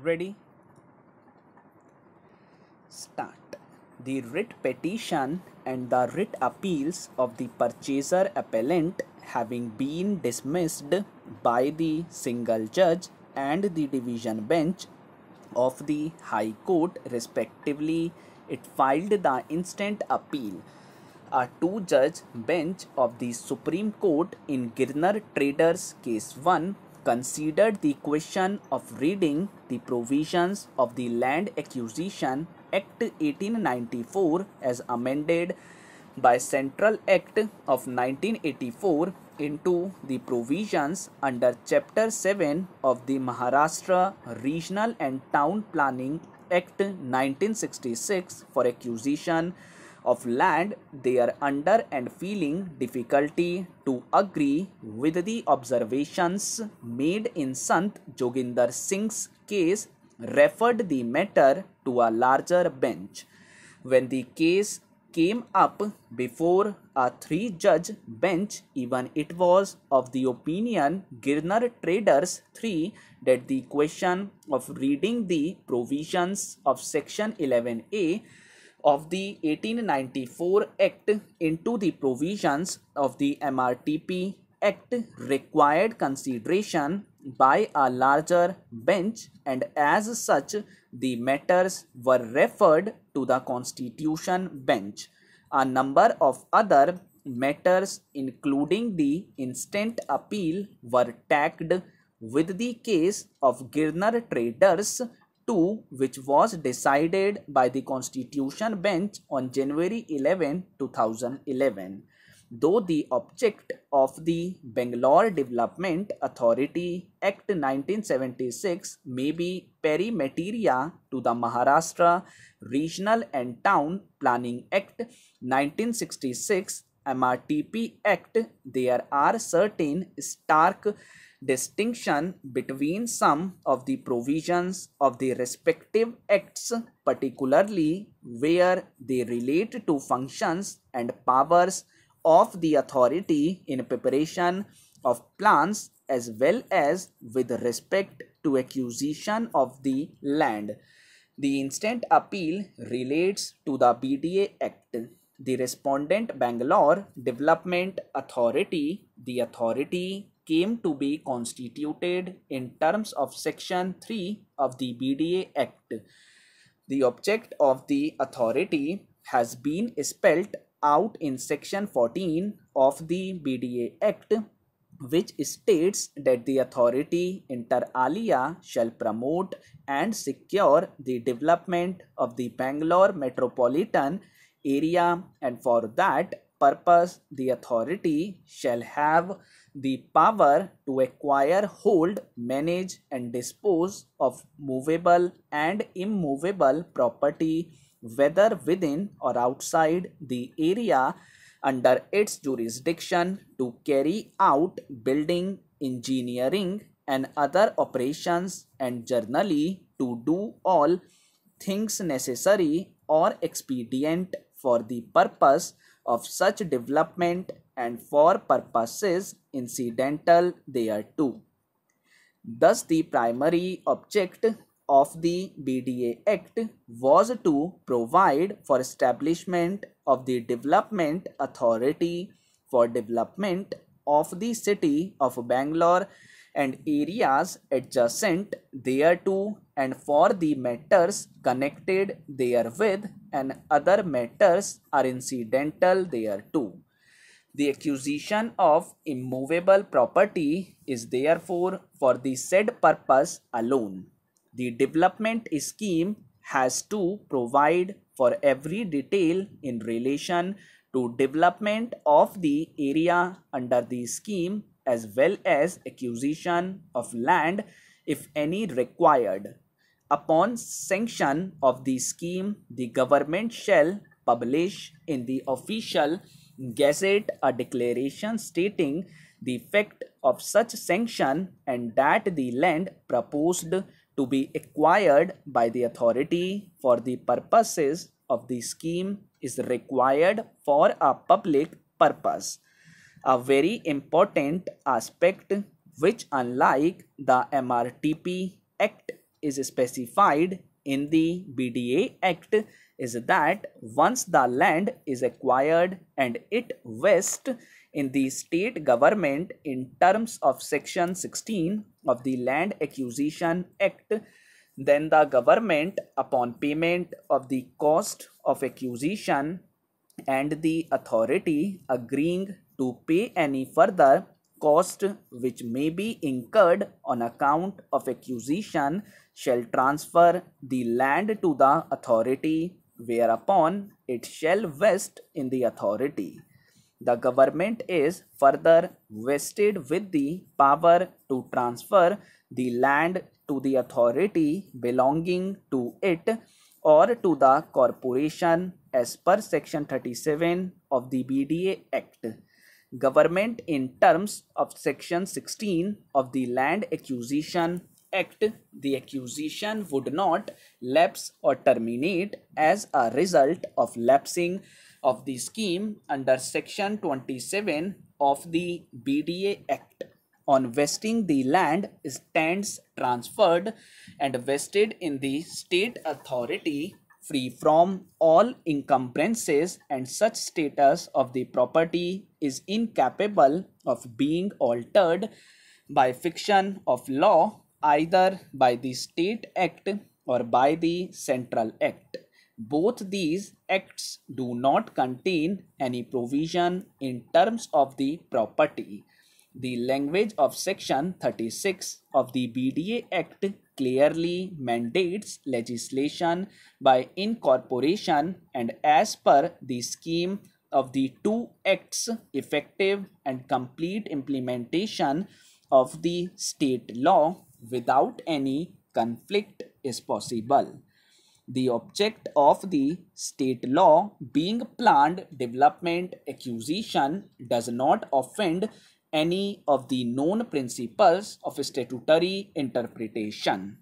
Ready? Start. The writ petition and the writ appeals of the purchaser appellant having been dismissed by the single judge and the division bench of the High Court respectively, it filed the instant appeal a two judge bench of the Supreme Court in Girnar Traders Case 1 considered the question of reading the provisions of the Land Acquisition Act 1894 as amended by Central Act of 1984 into the provisions under Chapter 7 of the Maharashtra Regional and Town Planning Act 1966 for acquisition of land they are under and feeling difficulty to agree with the observations made in Sant Joginder Singh's case referred the matter to a larger bench. When the case came up before a three judge bench, even it was of the opinion Girner Traders 3 that the question of reading the provisions of Section 11A of the 1894 Act into the provisions of the MRTP Act required consideration by a larger bench and as such the matters were referred to the constitution bench. A number of other matters including the instant appeal were tagged with the case of Girner traders 2 which was decided by the Constitution Bench on January 11, 2011. Though the object of the Bangalore Development Authority Act 1976 may be peri to the Maharashtra Regional and Town Planning Act 1966 MRTP Act, there are certain stark distinction between some of the provisions of the respective acts particularly where they relate to functions and powers of the authority in preparation of plans as well as with respect to acquisition of the land. The instant appeal relates to the BDA Act the respondent Bangalore Development Authority, the authority came to be constituted in terms of section 3 of the BDA Act. The object of the authority has been spelt out in section 14 of the BDA Act which states that the authority inter alia shall promote and secure the development of the Bangalore metropolitan area and for that purpose the authority shall have the power to acquire hold manage and dispose of movable and immovable property whether within or outside the area under its jurisdiction to carry out building engineering and other operations and generally to do all things necessary or expedient for the purpose of such development and for purposes incidental thereto. Thus, the primary object of the BDA Act was to provide for establishment of the Development Authority for Development of the City of Bangalore and areas adjacent thereto and for the matters connected therewith and other matters are incidental thereto. The acquisition of immovable property is therefore for the said purpose alone. The development scheme has to provide for every detail in relation to development of the area under the scheme as well as acquisition of land if any required. Upon sanction of the scheme, the government shall publish in the official gazette a declaration stating the effect of such sanction and that the land proposed to be acquired by the authority for the purposes of the scheme is required for a public purpose a very important aspect which unlike the MRTP Act is specified in the BDA Act is that once the land is acquired and it vests in the state government in terms of section 16 of the Land Acquisition Act, then the government upon payment of the cost of acquisition and the authority agreeing to pay any further cost which may be incurred on account of accusation shall transfer the land to the authority whereupon it shall vest in the authority. The government is further vested with the power to transfer the land to the authority belonging to it or to the corporation as per section 37 of the BDA Act government in terms of section 16 of the land acquisition act the acquisition would not lapse or terminate as a result of lapsing of the scheme under section 27 of the bda act on vesting the land stands transferred and vested in the state authority free from all encumbrances and such status of the property is incapable of being altered by fiction of law either by the state act or by the central act both these acts do not contain any provision in terms of the property the language of section 36 of the bda act clearly mandates legislation by incorporation and as per the scheme of the two acts effective and complete implementation of the state law without any conflict is possible. The object of the state law being planned development acquisition does not offend any of the known principles of statutory interpretation.